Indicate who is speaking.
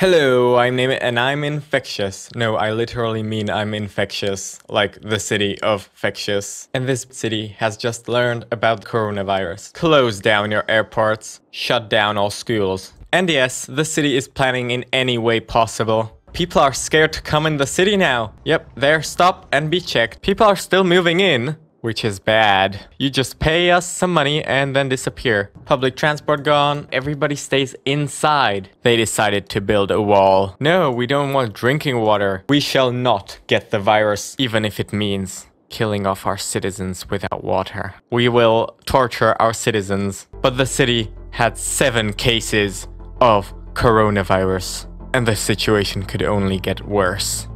Speaker 1: Hello, I'm Name and I'm infectious. No, I literally mean I'm infectious, like the city of infectious. And this city has just learned about coronavirus. Close down your airports, shut down all schools. And yes, the city is planning in any way possible. People are scared to come in the city now. Yep, they're stop and be checked. People are still moving in which is bad. You just pay us some money and then disappear. Public transport gone, everybody stays inside. They decided to build a wall. No, we don't want drinking water. We shall not get the virus, even if it means killing off our citizens without water. We will torture our citizens. But the city had seven cases of coronavirus, and the situation could only get worse.